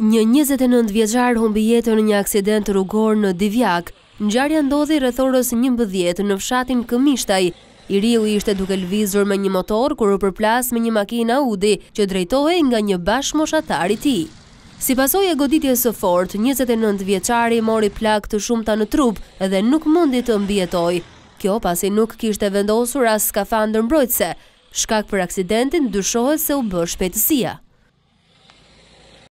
Një 29 vjeqar humbi jetën një aksident rrugor në Divjak. Në gjarja ndodhi rëthorës një mbëdhjet në fshatin Këmishtaj. I riu ishte duke lvizur me një motor kërë përplas me një makina Audi që drejtohe nga një bashkë i ti. Si pasoj e goditje së fort, 29 vjeqari mori plak të shumë ta në trup edhe nuk mundi të mbjetoj. Kjo pasi nuk kishte vendosur as skafandër mbrojtse, shkak për aksidentin dyshohet se u bësh petësia.